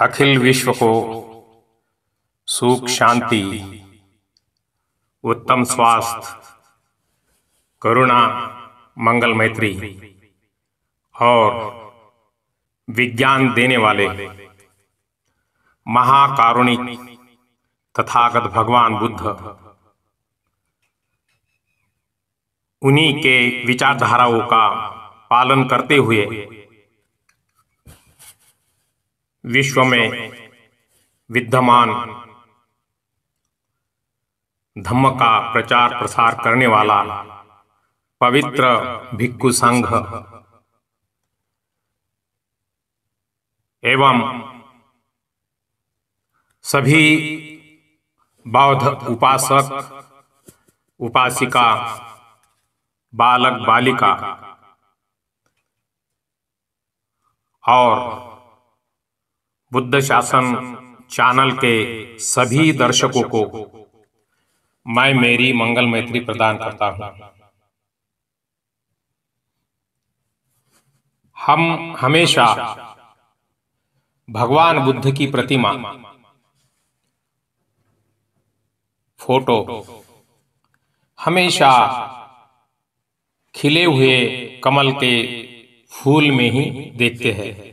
अखिल विश्व को सुख शांति उत्तम स्वास्थ्य करुणा मंगल मैत्री और विज्ञान देने वाले महाकारुणिक तथागत भगवान बुद्ध उन्हीं के विचारधाराओं का पालन करते हुए विश्व में विद्यमान धम्म का प्रचार प्रसार करने वाला पवित्र भिक्खु संघ एवं सभी बौद्ध उपासक उपासिका बालक बालिका और बुद्ध शासन चैनल के सभी दर्शकों को मैं मेरी मंगल मैत्री प्रदान करता हूं हम हमेशा भगवान बुद्ध की प्रतिमा फोटो हमेशा खिले हुए कमल के फूल में ही देखते हैं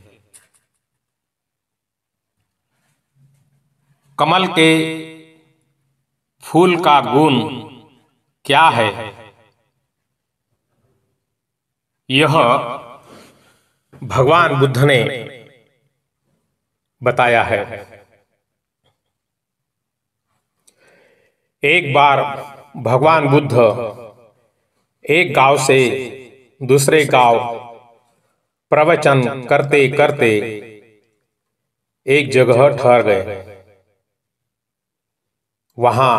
कमल के फूल का गुण क्या है यह भगवान बुद्ध ने बताया है एक बार भगवान बुद्ध एक गांव से दूसरे गांव प्रवचन करते करते एक जगह ठहर गए वहां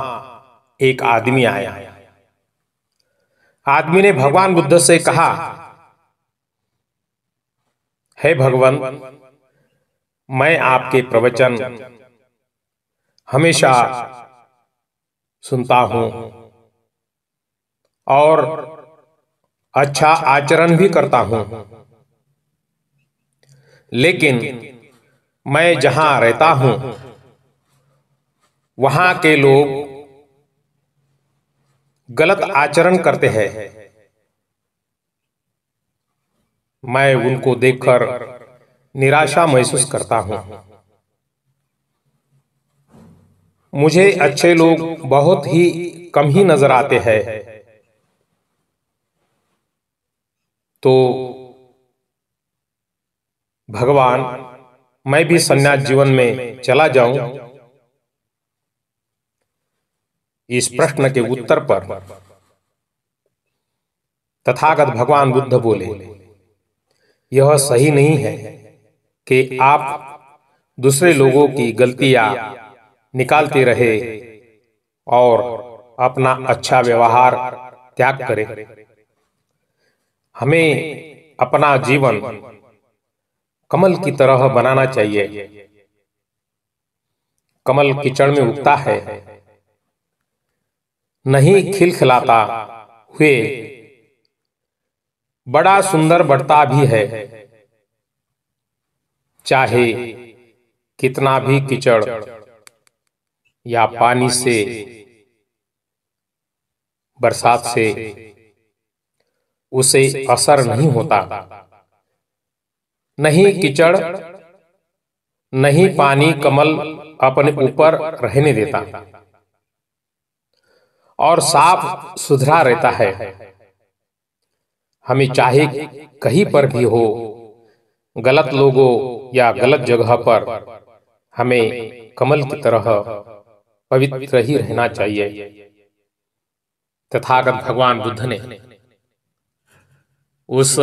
एक आदमी आया आदमी ने भगवान बुद्ध से कहा हे भगवान मैं आपके प्रवचन हमेशा सुनता हूं और अच्छा आचरण भी करता हूं लेकिन मैं जहां रहता हूं वहां के लोग गलत आचरण करते हैं मैं उनको देखकर निराशा महसूस करता हूं मुझे अच्छे लोग बहुत ही कम ही नजर आते हैं तो, तो भगवान मैं भी संन्यास जीवन में चला जाऊं इस प्रश्न के उत्तर पर तथागत भगवान बुद्ध बोले यह सही नहीं है कि आप दूसरे लोगों की गलतियां निकालते रहे और अपना अच्छा व्यवहार त्याग करें हमें अपना जीवन कमल की तरह बनाना चाहिए कमल कीचड़ में उगता है नहीं खिलखिलाता हुए बड़ा सुंदर बढ़ता भी है चाहे कितना भी कीचड़ या पानी से बरसात से उसे असर नहीं होता नहीं कीचड़ नहीं पानी कमल अपने ऊपर रहने देता और साफ सुधरा रहता है हमें चाहे कहीं पर भी हो गलत लोगों या गलत जगह पर हमें कमल की तरह पवित्र ही रहना चाहिए तथागत भगवान बुद्ध ने उस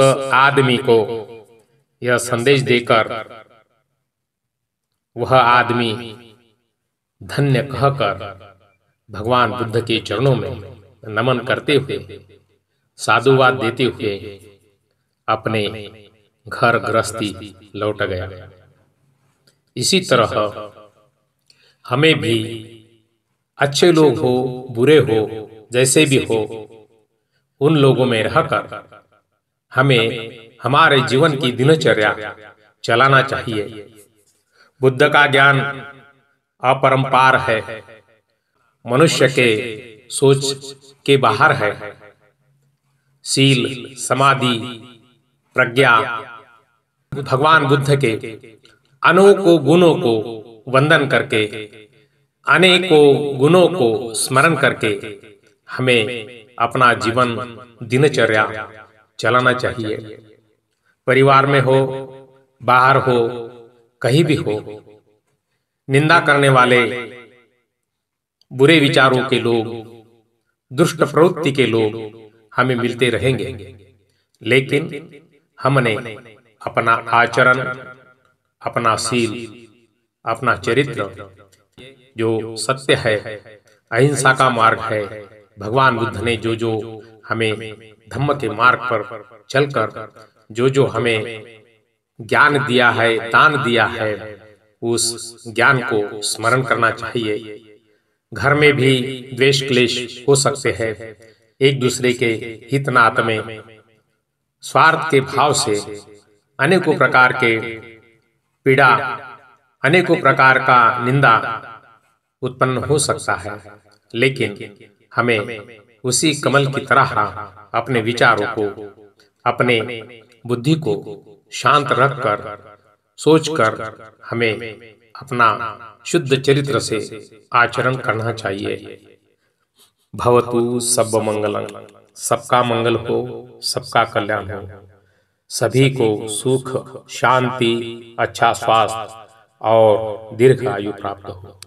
आदमी को यह संदेश देकर वह आदमी धन्य कहकर भगवान बुद्ध के चरणों में नमन करते हुए साधुवाद देते हुए अपने घर गृहस्थी लौट गया इसी तरह हमें भी अच्छे लोग हो बुरे हो जैसे भी हो उन लोगों में रहकर हमें हमारे जीवन की दिनचर्या चलाना चाहिए बुद्ध का ज्ञान अपरंपार है मनुष्य के सोच के बाहर है शील समाधि प्रज्ञा भगवान बुद्ध के अनोको गुणों को वंदन करके अनेकों गुणों को स्मरण करके हमें अपना जीवन दिनचर्या चलाना चाहिए परिवार में हो बाहर हो कहीं भी हो निंदा करने वाले बुरे विचारों के लोग दुष्ट प्रवृत्ति के लोग हमें मिलते रहेंगे लेकिन हमने अपना आचरण अपना सील अपना चरित्र जो सत्य है अहिंसा का मार्ग है भगवान बुद्ध ने जो जो हमें धम्म के मार्ग पर चलकर जो जो हमें ज्ञान दिया है दान दिया है उस ज्ञान को स्मरण करना चाहिए घर में भी द्वेष क्लेश हो सकते हैं एक दूसरे के हित नात में स्वार्थ के भाव से अनेकों प्रकार के पीड़ा अनेकों प्रकार का निंदा उत्पन्न हो सकता है लेकिन हमें उसी कमल की तरह अपने विचारों को अपने बुद्धि को शांत रखकर सोचकर हमें अपना शुद्ध चरित्र से आचरण करना चाहिए भवतु सब मंगलम सबका मंगल हो सबका कल्याण हो सभी को सुख शांति अच्छा स्वास्थ्य और दीर्घ आयु प्राप्त हो